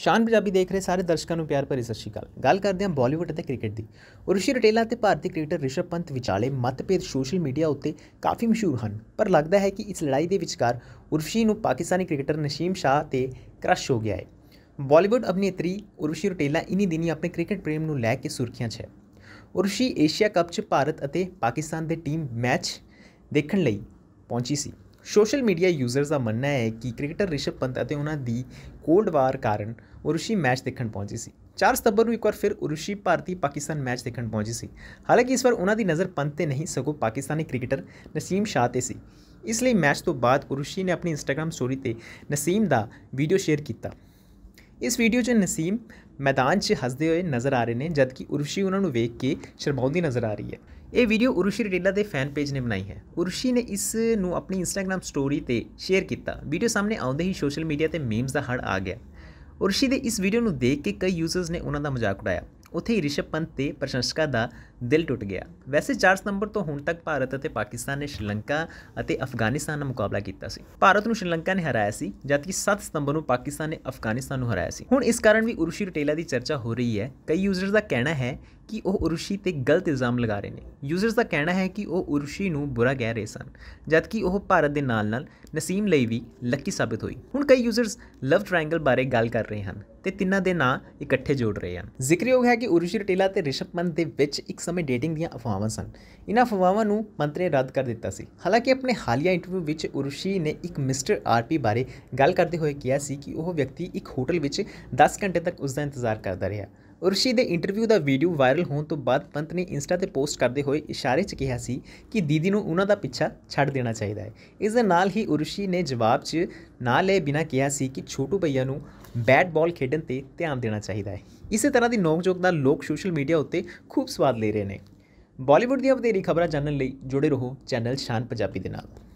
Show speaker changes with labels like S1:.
S1: ਸ਼ਾਨ ਪੰਜਾਬੀ ਦੇਖ ਰਹੇ ਸਾਰੇ ਦਰਸ਼ਕਾਂ ਨੂੰ ਪਿਆਰ ਭਰੀ ਸਤਿ ਸ਼੍ਰੀ ਅਕਾਲ ਗੱਲ ਕਰਦੇ ਹਾਂ ਬਾਲੀਵੁੱਡ ਅਤੇ ਕ੍ਰਿਕਟ ਦੀ ਰਿਸ਼ੀ ਰਟੇਲਾ ਤੇ ਭਾਰਤੀ ਕ੍ਰਿਕਟਰ ਰਿਸ਼ਭ ਪੰਤ ਵਿਚਾਲੇ ਮਤਭੇਦ ਸੋਸ਼ਲ ਮੀਡੀਆ ਉੱਤੇ ਕਾਫੀ ਮਸ਼ਹੂਰ ਹਨ ਪਰ ਲੱਗਦਾ ਹੈ ਕਿ ਇਸ ਲੜਾਈ ਦੇ ਵਿਚਕਾਰ ਉਰਵਸ਼ੀ ਨੂੰ ਪਾਕਿਸਤਾਨੀ ਕ੍ਰਿਕਟਰ ਨਸੀਮ ਸ਼ਾਹ ਤੇ ਕ੍ਰਸ਼ ਹੋ ਗਿਆ ਹੈ ਬਾਲੀਵੁੱਡ ਅਭਿਨੇਤਰੀ ਉਰਵਸ਼ੀ ਰਟੇਲਾ ਇਨੀ ਦਿਨੀ ਆਪਣੇ ਕ੍ਰਿਕਟ ਪ੍ਰੇਮ ਨੂੰ ਲੈ ਕੇ ਸੁਰਖੀਆਂ 'ਚ ਹੈ ਉਰਵਸ਼ੀ ਏਸ਼ੀਆ ਕੱਪ 'ਚ ਭਾਰਤ ਅਤੇ ਪਾਕਿਸਤਾਨ ਦੇ ਟੀਮ ਮੈਚ ਦੇਖਣ ਲਈ ਪਹੁੰਚੀ ਸੀ ਸੋਸ਼ਲ ਮੀਡੀਆ ਯੂਜ਼ਰਸ ਦਾ ਮੰਨਣਾ ਹੈ ਕਿ ਕ੍ਰਿਕਟਰ ਰਿਸ਼ਭ ਪੰਤ ਅਤੇ ਉਹਨਾਂ ਦੀ ਕੋਲਡ ਵਾਰ ਕਾਰਨ ਉਰੂਸ਼ੀ ਮੈਚ ਦੇਖਣ ਪਹੁੰਚੀ ਸੀ 4 ਸਤੰਬਰ ਨੂੰ ਇੱਕ ਵਾਰ ਫਿਰ ਉਰੂਸ਼ੀ ਭਾਰਤੀ ਪਾਕਿਸਤਾਨ ਮੈਚ ਦੇਖਣ ਪਹੁੰਚੀ ਸੀ ਹਾਲਾਂਕਿ ਇਸ ਵਾਰ ਉਹਨਾਂ ਦੀ ਨਜ਼ਰ ਪੰਤ ਤੇ ਨਹੀਂ ਸਗੋਂ ਪਾਕਿਸਤਾਨੀ ਕ੍ਰਿਕਟਰ ਨਸੀਮ ਸ਼ਾਹ ਤੇ ਸੀ ਇਸ ਲਈ ਮੈਚ ਤੋਂ ਬਾਅਦ ਉਰੂਸ਼ੀ ਨੇ ਆਪਣੀ ਇੰਸਟਾਗ੍ਰam ਸਟੋਰੀ ਤੇ ਨਸੀਮ ਦਾ ਵੀਡੀਓ ਸ਼ੇਅਰ ਕੀਤਾ ਇਸ ਵੀਡੀਓ 'ਚ ਨਸੀਮ ਮੈਦਾਨ 'ਚ ਹੱਸਦੇ ਹੋਏ ਨਜ਼ਰ ਆ ਰਹੇ ਨੇ ਜਦਕਿ ਉਰੂਸ਼ੀ ਉਹਨਾਂ ਨੂੰ ਵੇਖ ਕੇ ਸ਼ਰਮਾਉਂਦੀ ਨਜ਼ਰ ਆ ਰਹੀ ਹੈ ਇਹ ਵੀਡੀਓ ਉਰਸ਼ੀ ਰਿਟੇਲਰ ਦੇ ਫੈਨ ਪੇਜ ਨੇ ਬਣਾਈ ਹੈ ਉਰਸ਼ੀ ਨੇ ਇਸ ਨੂੰ ਆਪਣੀ ਇੰਸਟਾਗ੍ਰam ਸਟੋਰੀ ਤੇ ਸ਼ੇਅਰ ਕੀਤਾ ਵੀਡੀਓ ਸਾਹਮਣੇ ਆਉਂਦੇ ਹੀ ਸੋਸ਼ਲ ਮੀਡੀਆ ਤੇ ਮੀਮਸ ਦਾ ਹੜ ਆ ਗਿਆ ਉਰਸ਼ੀ ਦੇ ਇਸ ਵੀਡੀਓ ਨੂੰ ਦੇਖ ਕੇ ਕਈ ਯੂਜ਼ਰਸ ਨੇ ਉਹਨਾਂ ਦਾ ਮਜ਼ਾਕ ਉਡਾਇਆ ਉੱਥੇ ਹੀ ਰਿਸ਼ਭ ਪੰਤ ਤੇ ਪ੍ਰਸ਼ੰਸਕਾਂ ਦਾ ਦਿਲ ਟੁੱਟ ਗਿਆ ਵੈਸੇ 4 ਨੰਬਰ ਤੋਂ ਹੁਣ ਤੱਕ ਭਾਰਤ ਅਤੇ ਪਾਕਿਸਤਾਨ ਨੇ ਸ਼੍ਰੀਲੰਕਾ ਅਤੇ ਅਫਗਾਨਿਸਤਾਨ ਨਾਲ ਮੁਕਾਬਲਾ ਕੀਤਾ ਸੀ ਭਾਰਤ ਨੂੰ ਸ਼੍ਰੀਲੰਕਾ ਨੇ ਹਰਾਇਆ ਸੀ ਜਦਕਿ 7 ਸਤੰਬਰ ਨੂੰ ਪਾਕਿਸਤਾਨ ਨੇ ਅਫਗਾਨਿਸਤਾਨ ਨੂੰ ਹਰਾਇਆ ਸੀ ਹੁਣ ਇਸ ਕਾਰਨ ਵੀ ਉਰਸ਼ੀ ਰਟੇਲਾ ਦੀ ਚਰਚਾ ਹੋ ਰਹੀ ਹੈ ਕਈ ਯੂਜ਼ਰਸ ਦਾ ਕਹਿਣਾ ਹੈ ਕਿ ਉਹ ਉਰਸ਼ੀ ਤੇ ਗਲਤ ਇਲਜ਼ਾਮ ਲਗਾ ਰਹੇ ਨੇ ਯੂਜ਼ਰਸ ਦਾ ਕਹਿਣਾ ਹੈ ਕਿ ਉਹ ਉਰਸ਼ੀ ਨੂੰ ਬੁਰਾ ਕਹਿ ਰਹੇ ਸਨ ਜਦਕਿ ਉਹ ਭਾਰਤ ਦੇ ਨਾਲ-ਨਾਲ ਨਸੀਮ ਲਈ ਵੀ ਲੱਕੀ ਸਾਬਤ ਹੋਈ ਹੁਣ ਕਈ ਯੂਜ਼ਰਸ ਲਵ ਟ੍ਰਾਇੰਗਲ ਬਾਰੇ ਗੱਲ ਕਰ ਰਹੇ ਹਨ ਤੇ ਤਿੰਨਾਂ ਦੇ ਨਾਂ ਇਕੱਠੇ ਜੋੜ ਰਹੇ ਹਨ ਜ਼ਿਕਰਯੋਗ ਹੈ ਕਿ ਉਰਸ਼ੀ ਰਟੇਲਾ ਤੇ ਰਿਸ਼ਭ ਪੰਤ ਦੇ ਵਿੱਚ ਇੱਕ ਸਮੇਂ ਡੇਟਿੰਗ ਦੀਆਂ ਅਫਵਾਹਾਂ ਸਨ ਇਹਨਾਂ ਅਫਵਾਹਾਂ ਨੂੰ ਮੰਤਰੀ ਨੇ ਰੱਦ ਕਰ ਦਿੱਤਾ ਸੀ ਹਾਲਾਂਕਿ ਆਪਣੇ ਹਾਲੀਆ ਇੰਟਰਵਿਊ ਵਿੱਚ ਉਰਸ਼ੀ ਨੇ ਇੱਕ ਮਿਸਟਰ ਆਰਪੀ ਬਾਰੇ ਗੱਲ ਕਰਦੇ ਹੋਏ ਕਿਹਾ ਸੀ ਕਿ ਉਹ ਵਿਅਕਤੀ ਇੱਕ ਹੋਟਲ ਵਿੱਚ 10 ਘੰਟੇ ਤੱਕ ਉਸ ਦਾ ਇੰਤਜ਼ਾਰ ਕਰਦਾ ਰਿਹਾ ਉਰਸ਼ੀ ਦੇ ਇੰਟਰਵਿਊ ਦਾ ਵੀਡੀਓ ਵਾਇਰਲ ਹੋਣ ਤੋਂ ਬਾਅਦ ਪੰਤ ਨੇ ਇੰਸਟਾ ਤੇ ਪੋਸਟ ਕਰਦੇ ਹੋਏ ਇਸ਼ਾਰੇ 'ਚ ਕਿਹਾ ਸੀ ਕਿ ਦੀਦੀ ਨੂੰ ਉਹਨਾਂ ਦਾ ਪਿੱਛਾ ਛੱਡ ਦੇਣਾ ਚਾਹੀਦਾ ਹੈ ਇਸ ਦੇ ਨਾਲ ਹੀ ਉਰਸ਼ੀ ਨੇ ਜਵਾਬ 'ਚ ਨਾ ਲਏ ਬਿਨਾ ਕਿਹਾ ਸੀ ਕਿ ਛੋਟੂ ਭਈਆ ਨੂੰ ਬੈਟ ਬਾਲ ਖੇਡਣ ਤੇ ਧਿਆਨ ਦੇਣਾ ਚਾਹੀਦਾ ਹੈ ਇਸੇ ਤਰ੍ਹਾਂ ਦੀ ਨੋਕ-ਝੋਕ ਦਾ ਲੋਕ ਸੋਸ਼ਲ ਮੀਡੀਆ ਉੱਤੇ ਖੂਬ ਸਵਾਦ ਲੈ ਰਹੇ ਨੇ ਬਾਲੀਵੁੱਡ ਦੀਆਂ ਵਧੇਰੀ ਖਬਰਾਂ ਜਾਣਨ ਲਈ ਜੁੜੇ ਰਹੋ ਚੈਨਲ ਸ਼ਾਨ ਪੰਜਾਬੀ ਦੇ ਨਾਲ